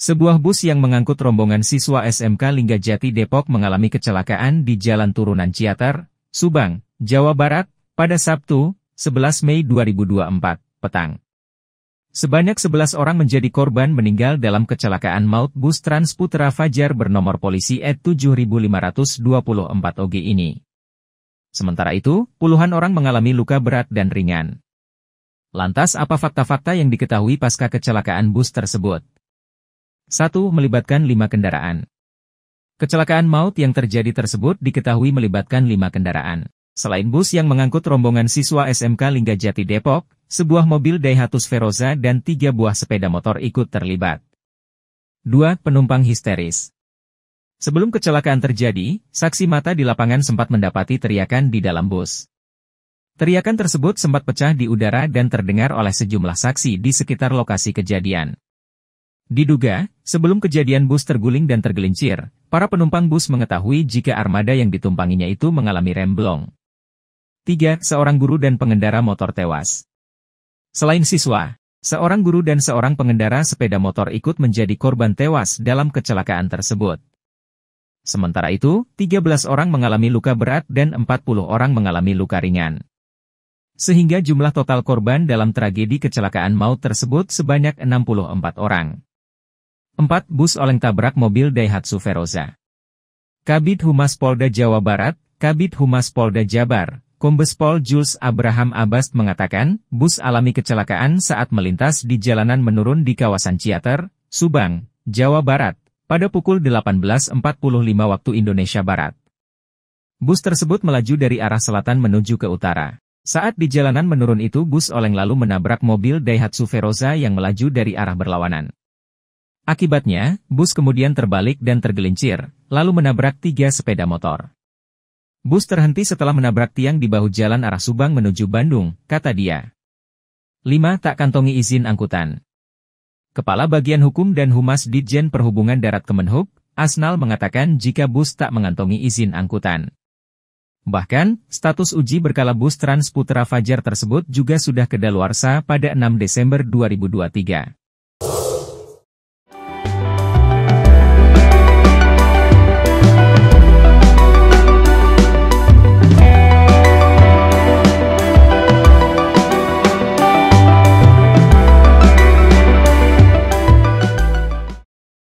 Sebuah bus yang mengangkut rombongan siswa SMK Linggajati Depok mengalami kecelakaan di Jalan Turunan Ciater, Subang, Jawa Barat, pada Sabtu, 11 Mei 2024, petang. Sebanyak 11 orang menjadi korban meninggal dalam kecelakaan maut bus Transputra Fajar bernomor polisi E7524 OG ini. Sementara itu, puluhan orang mengalami luka berat dan ringan. Lantas apa fakta-fakta yang diketahui pasca kecelakaan bus tersebut? Satu melibatkan lima kendaraan. Kecelakaan maut yang terjadi tersebut diketahui melibatkan lima kendaraan. Selain bus yang mengangkut rombongan siswa SMK Linggajati Depok, sebuah mobil Daihatsu Veroza dan tiga buah sepeda motor ikut terlibat. Dua penumpang histeris. Sebelum kecelakaan terjadi, saksi mata di lapangan sempat mendapati teriakan di dalam bus. Teriakan tersebut sempat pecah di udara dan terdengar oleh sejumlah saksi di sekitar lokasi kejadian. Diduga, sebelum kejadian bus terguling dan tergelincir, para penumpang bus mengetahui jika armada yang ditumpanginya itu mengalami remblong. 3. Seorang guru dan pengendara motor tewas. Selain siswa, seorang guru dan seorang pengendara sepeda motor ikut menjadi korban tewas dalam kecelakaan tersebut. Sementara itu, 13 orang mengalami luka berat dan 40 orang mengalami luka ringan. Sehingga jumlah total korban dalam tragedi kecelakaan maut tersebut sebanyak 64 orang. 4 bus oleng tabrak mobil Daihatsu Veroza. Kabit Humas Polda Jawa Barat, Kabit Humas Polda Jabar, Kombes Pol Jules Abraham Abbas mengatakan, bus alami kecelakaan saat melintas di jalanan menurun di kawasan Ciater, Subang, Jawa Barat, pada pukul 18.45 waktu Indonesia Barat. Bus tersebut melaju dari arah selatan menuju ke utara. Saat di jalanan menurun itu bus oleng lalu menabrak mobil Daihatsu Veroza yang melaju dari arah berlawanan. Akibatnya, bus kemudian terbalik dan tergelincir, lalu menabrak tiga sepeda motor. Bus terhenti setelah menabrak tiang di bahu jalan arah Subang menuju Bandung, kata dia. 5. Tak kantongi izin angkutan. Kepala Bagian Hukum dan Humas Ditjen Perhubungan Darat Kemenhub, Asnal mengatakan jika bus tak mengantongi izin angkutan. Bahkan, status uji berkala bus Trans Putra Fajar tersebut juga sudah kedaluarsa pada 6 Desember 2023.